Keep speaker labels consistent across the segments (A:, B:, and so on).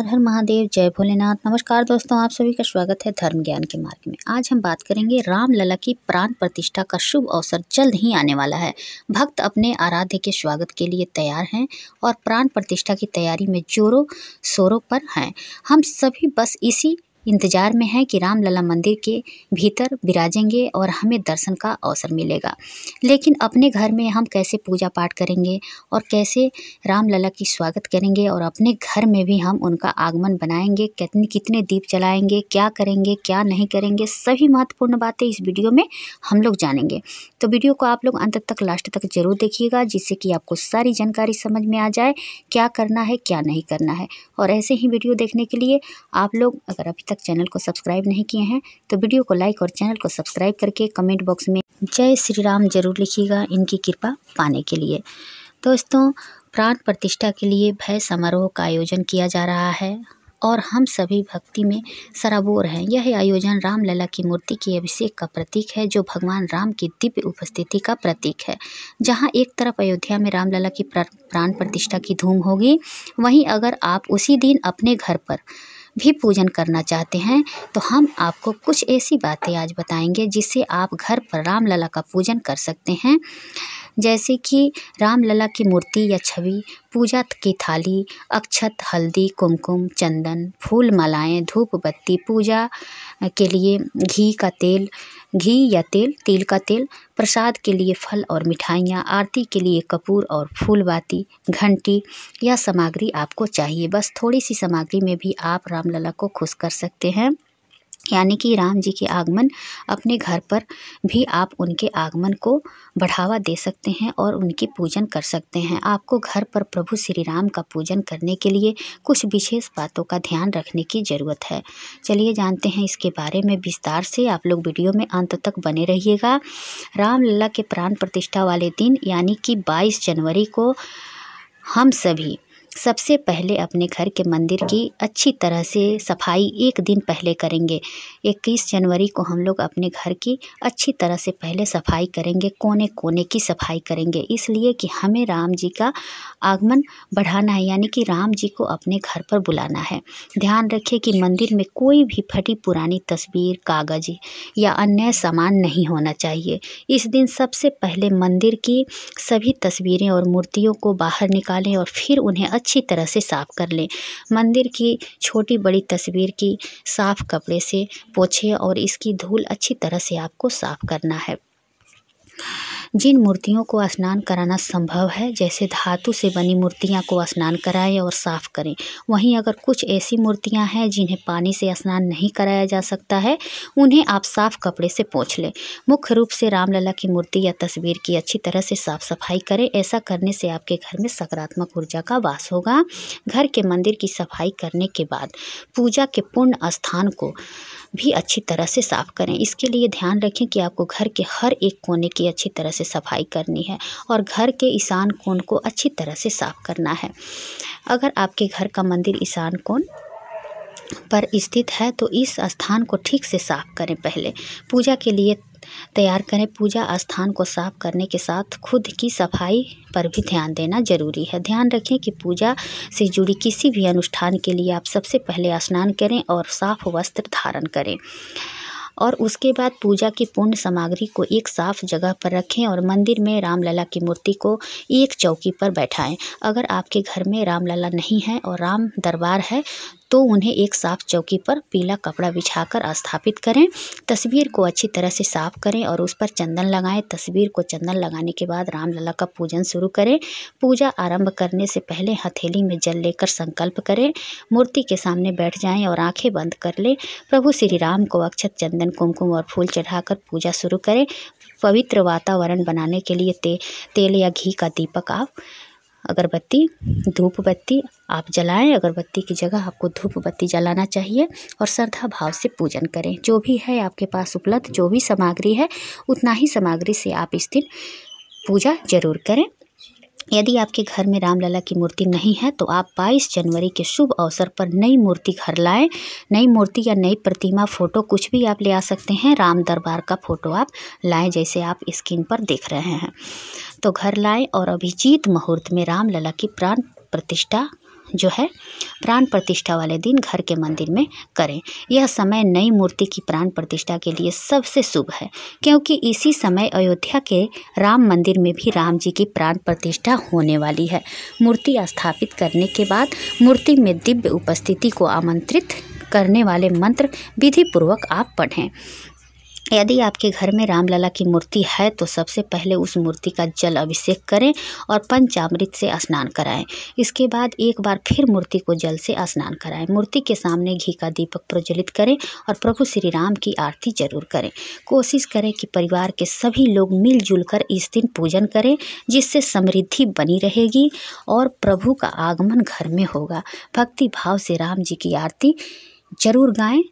A: हर हर महादेव जय भोलेनाथ नमस्कार दोस्तों आप सभी का स्वागत है धर्म ज्ञान के मार्ग में आज हम बात करेंगे राम लला की प्राण प्रतिष्ठा का शुभ अवसर जल्द ही आने वाला है भक्त अपने आराध्य के स्वागत के लिए तैयार हैं और प्राण प्रतिष्ठा की तैयारी में जोरों शोरों पर हैं हम सभी बस इसी इंतज़ार में हैं कि रामलला मंदिर के भीतर विराजेंगे और हमें दर्शन का अवसर मिलेगा लेकिन अपने घर में हम कैसे पूजा पाठ करेंगे और कैसे रामलला की स्वागत करेंगे और अपने घर में भी हम उनका आगमन बनाएंगे कितने कितने दीप जलाएंगे क्या करेंगे क्या नहीं करेंगे सभी महत्वपूर्ण बातें इस वीडियो में हम लोग जानेंगे तो वीडियो को आप लोग अंत तक लास्ट तक ज़रूर देखिएगा जिससे कि आपको सारी जानकारी समझ में आ जाए क्या करना है क्या नहीं करना है और ऐसे ही वीडियो देखने के लिए आप लोग अगर अभी तक चैनल को सब्सक्राइब नहीं किए हैं तो वीडियो को लाइक और चैनल को सब्सक्राइब करके कमेंट बॉक्स में जय श्री राम जरूर लिखिएगा इनकी कृपा पाने के लिए दोस्तों प्राण प्रतिष्ठा के लिए भय समारोह का आयोजन किया जा रहा है और हम सभी भक्ति में सराबोर हैं यह आयोजन रामलला की मूर्ति के अभिषेक का प्रतीक है जो भगवान राम की दिव्य उपस्थिति का प्रतीक है जहाँ एक तरफ अयोध्या में रामलला की प्राण प्रतिष्ठा की धूम होगी वहीं अगर आप उसी दिन अपने घर पर भी पूजन करना चाहते हैं तो हम आपको कुछ ऐसी बातें आज बताएँगे जिससे आप घर पर रामलला का पूजन कर सकते हैं जैसे कि राम लला की मूर्ति या छवि पूजा की थाली अक्षत हल्दी कुमकुम चंदन फूल मालाएँ धूप बत्ती पूजा के लिए घी का तेल घी या तेल तिल का तेल प्रसाद के लिए फल और मिठाइयाँ आरती के लिए कपूर और फूलबाती घंटी यह सामग्री आपको चाहिए बस थोड़ी सी सामग्री में भी आप रामलला को खुश कर सकते हैं यानी कि राम जी के आगमन अपने घर पर भी आप उनके आगमन को बढ़ावा दे सकते हैं और उनकी पूजन कर सकते हैं आपको घर पर प्रभु श्री राम का पूजन करने के लिए कुछ विशेष बातों का ध्यान रखने की ज़रूरत है चलिए जानते हैं इसके बारे में विस्तार से आप लोग वीडियो में अंत तक बने रहिएगा रामलला के प्राण प्रतिष्ठा वाले दिन यानी कि बाईस जनवरी को हम सभी सबसे पहले अपने घर के मंदिर की अच्छी तरह से सफाई एक दिन पहले करेंगे इक्कीस जनवरी को हम लोग अपने घर की अच्छी तरह से पहले सफाई करेंगे कोने कोने की सफाई करेंगे इसलिए कि हमें राम जी का आगमन बढ़ाना है यानी कि राम जी को अपने घर पर बुलाना है ध्यान रखें कि मंदिर में कोई भी फटी पुरानी तस्वीर कागज या अन्य सामान नहीं होना चाहिए इस दिन सबसे पहले मंदिर की सभी तस्वीरें और मूर्तियों को बाहर निकालें और फिर उन्हें अच्छी तरह से साफ़ कर लें मंदिर की छोटी बड़ी तस्वीर की साफ़ कपड़े से पोछें और इसकी धूल अच्छी तरह से आपको साफ़ करना है जिन मूर्तियों को स्नान कराना संभव है जैसे धातु से बनी मूर्तियाँ को स्नान कराएँ और साफ करें वहीं अगर कुछ ऐसी मूर्तियाँ हैं जिन्हें पानी से स्नान नहीं कराया जा सकता है उन्हें आप साफ कपड़े से पोंछ लें मुख्य रूप से रामलला की मूर्ति या तस्वीर की अच्छी तरह से साफ सफाई करें ऐसा करने से आपके घर में सकारात्मक ऊर्जा का वास होगा घर के मंदिर की सफाई करने के बाद पूजा के पूर्ण स्थान को भी अच्छी तरह से साफ़ करें इसके लिए ध्यान रखें कि आपको घर के हर एक कोने की अच्छी तरह से सफाई करनी है और घर के ईशान कोण को अच्छी तरह से साफ़ करना है अगर आपके घर का मंदिर ईशान कोण पर स्थित है तो इस स्थान को ठीक से साफ करें पहले पूजा के लिए तैयार करें पूजा स्थान को साफ करने के साथ खुद की सफाई पर भी ध्यान देना ज़रूरी है ध्यान रखें कि पूजा से जुड़ी किसी भी अनुष्ठान के लिए आप सबसे पहले स्नान करें और साफ वस्त्र धारण करें और उसके बाद पूजा की पूर्ण सामग्री को एक साफ जगह पर रखें और मंदिर में रामलला की मूर्ति को एक चौकी पर बैठाएं अगर आपके घर में रामलला नहीं है और राम दरबार है तो उन्हें एक साफ़ चौकी पर पीला कपड़ा बिछाकर स्थापित करें तस्वीर को अच्छी तरह से साफ़ करें और उस पर चंदन लगाएं तस्वीर को चंदन लगाने के बाद रामलला का पूजन शुरू करें पूजा आरंभ करने से पहले हथेली में जल लेकर संकल्प करें मूर्ति के सामने बैठ जाएं और आंखें बंद कर लें प्रभु श्री राम को अक्षत चंदन कुमकुम और फूल चढ़ाकर पूजा शुरू करें पवित्र वातावरण बनाने के लिए ते, तेल या घी का दीपक आप अगरबत्ती धूप बत्ती आप जलाएँ अगरबत्ती की जगह आपको धूप बत्ती जलाना चाहिए और श्रद्धा भाव से पूजन करें जो भी है आपके पास उपलब्ध जो भी सामग्री है उतना ही सामग्री से आप इस दिन पूजा ज़रूर करें यदि आपके घर में रामलला की मूर्ति नहीं है तो आप 22 जनवरी के शुभ अवसर पर नई मूर्ति घर लाएं नई मूर्ति या नई प्रतिमा फ़ोटो कुछ भी आप ले आ सकते हैं राम दरबार का फ़ोटो आप लाएं जैसे आप स्क्रीन पर देख रहे हैं तो घर लाए और अभिजीत मुहूर्त में राम लला की प्राण प्रतिष्ठा जो है प्राण प्रतिष्ठा वाले दिन घर के मंदिर में करें यह समय नई मूर्ति की प्राण प्रतिष्ठा के लिए सबसे शुभ है क्योंकि इसी समय अयोध्या के राम मंदिर में भी राम जी की प्राण प्रतिष्ठा होने वाली है मूर्ति स्थापित करने के बाद मूर्ति में दिव्य उपस्थिति को आमंत्रित करने वाले मंत्र विधिपूर्वक आप पढ़ें यदि आपके घर में रामलला की मूर्ति है तो सबसे पहले उस मूर्ति का जल अभिषेक करें और पंचामृत से स्नान कराएं इसके बाद एक बार फिर मूर्ति को जल से स्नान कराएं मूर्ति के सामने घी का दीपक प्रज्वलित करें और प्रभु श्री राम की आरती जरूर करें कोशिश करें कि परिवार के सभी लोग मिलजुल कर इस दिन पूजन करें जिससे समृद्धि बनी रहेगी और प्रभु का आगमन घर में होगा भक्ति भाव से राम जी की आरती जरूर गाएँ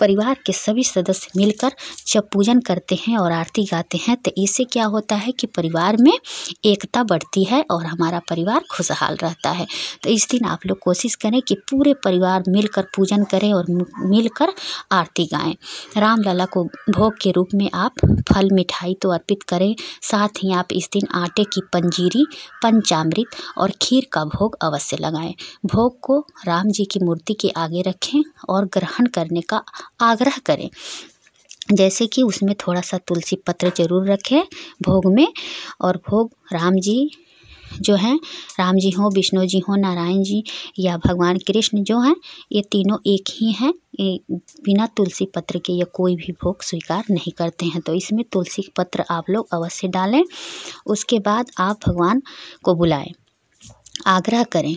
A: परिवार के सभी सदस्य मिलकर जब पूजन करते हैं और आरती गाते हैं तो इससे क्या होता है कि परिवार में एकता बढ़ती है और हमारा परिवार खुशहाल रहता है तो इस दिन आप लोग कोशिश करें कि पूरे परिवार मिलकर पूजन करें और मिलकर आरती गाएं राम लला को भोग के रूप में आप फल मिठाई तो अर्पित करें साथ ही आप इस दिन आटे की पंजीरी पंचामृत और खीर का भोग अवश्य लगाएँ भोग को राम जी की मूर्ति के आगे रखें और ग्रहण करने का आग्रह करें जैसे कि उसमें थोड़ा सा तुलसी पत्र ज़रूर रखें भोग में और भोग राम जी जो हैं राम जी हों विष्णु जी हों नारायण जी या भगवान कृष्ण जो हैं ये तीनों एक ही हैं बिना तुलसी पत्र के या कोई भी भोग स्वीकार नहीं करते हैं तो इसमें तुलसी पत्र आप लोग अवश्य डालें उसके बाद आप भगवान को बुलाएं आग्रह करें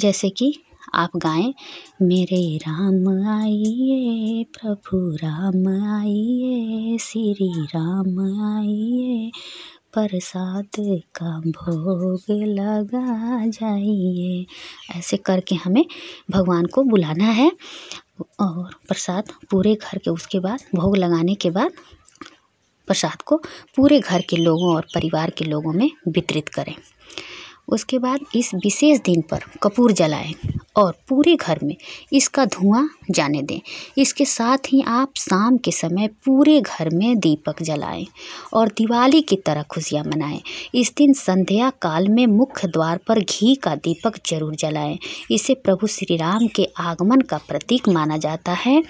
A: जैसे कि आप गाएं मेरे राम आइए प्रभु राम आइए श्री राम आइए प्रसाद का भोग लगा जाइए ऐसे करके हमें भगवान को बुलाना है और प्रसाद पूरे घर के उसके बाद भोग लगाने के बाद प्रसाद को पूरे घर के लोगों और परिवार के लोगों में वितरित करें उसके बाद इस विशेष दिन पर कपूर जलाएं और पूरे घर में इसका धुआं जाने दें इसके साथ ही आप शाम के समय पूरे घर में दीपक जलाएं और दिवाली की तरह खुशियाँ मनाएं इस दिन संध्या काल में मुख्य द्वार पर घी का दीपक जरूर जलाएं इसे प्रभु श्री राम के आगमन का प्रतीक माना जाता है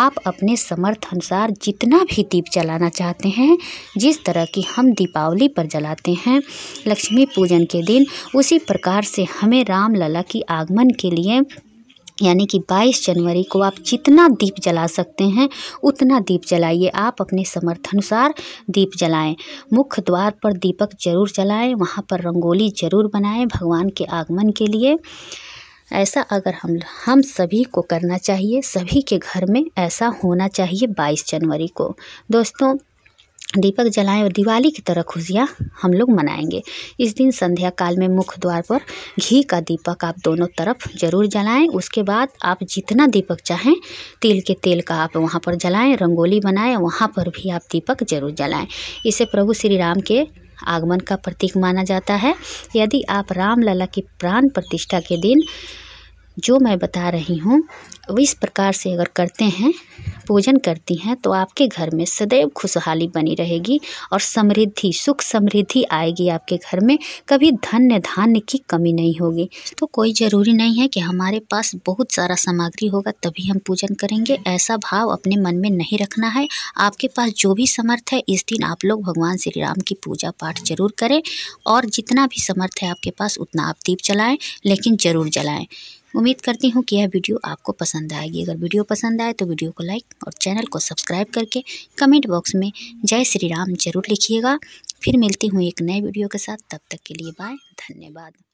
A: आप अपने समर्थ अनुसार जितना भी दीप जलाना चाहते हैं जिस तरह की हम दीपावली पर जलाते हैं लक्ष्मी पूजन के दिन उसी प्रकार से हमें रामलला की आगमन के लिए लिए यानी कि 22 जनवरी को आप जितना दीप जला सकते हैं उतना दीप जलाइए आप अपने अनुसार दीप जलाएं मुख्य द्वार पर दीपक जरूर जलाएं वहाँ पर रंगोली जरूर बनाएं भगवान के आगमन के लिए ऐसा अगर हम हम सभी को करना चाहिए सभी के घर में ऐसा होना चाहिए 22 जनवरी को दोस्तों दीपक जलाएं और दिवाली की तरह खुशियाँ हम लोग मनाएंगे इस दिन संध्या काल में मुख्य द्वार पर घी का दीपक आप दोनों तरफ जरूर जलाएं उसके बाद आप जितना दीपक चाहें तिल के तेल का आप वहाँ पर जलाएं रंगोली बनाएं वहाँ पर भी आप दीपक जरूर जलाएं इसे प्रभु श्री राम के आगमन का प्रतीक माना जाता है यदि आप रामलला की प्राण प्रतिष्ठा के दिन जो मैं बता रही हूँ इस प्रकार से अगर करते हैं पूजन करती हैं तो आपके घर में सदैव खुशहाली बनी रहेगी और समृद्धि सुख समृद्धि आएगी आपके घर में कभी धन्य धान्य की कमी नहीं होगी तो कोई ज़रूरी नहीं है कि हमारे पास बहुत सारा सामग्री होगा तभी हम पूजन करेंगे ऐसा भाव अपने मन में नहीं रखना है आपके पास जो भी समर्थ है इस दिन आप लोग भगवान श्री राम की पूजा पाठ जरूर करें और जितना भी समर्थ है आपके पास उतना आप दीप जलाएं लेकिन ज़रूर जलाएँ उम्मीद करती हूँ कि यह वीडियो आपको पसंद आएगी अगर वीडियो पसंद आए तो वीडियो को लाइक और चैनल को सब्सक्राइब करके कमेंट बॉक्स में जय श्री राम जरूर लिखिएगा फिर मिलती हूँ एक नए वीडियो के साथ तब तक के लिए बाय धन्यवाद